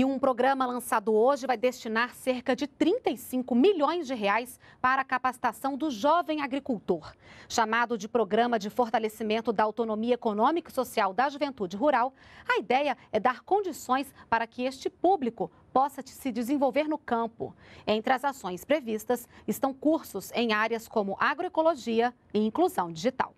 E um programa lançado hoje vai destinar cerca de 35 milhões de reais para a capacitação do jovem agricultor. Chamado de Programa de Fortalecimento da Autonomia Econômica e Social da Juventude Rural, a ideia é dar condições para que este público possa se desenvolver no campo. Entre as ações previstas estão cursos em áreas como agroecologia e inclusão digital.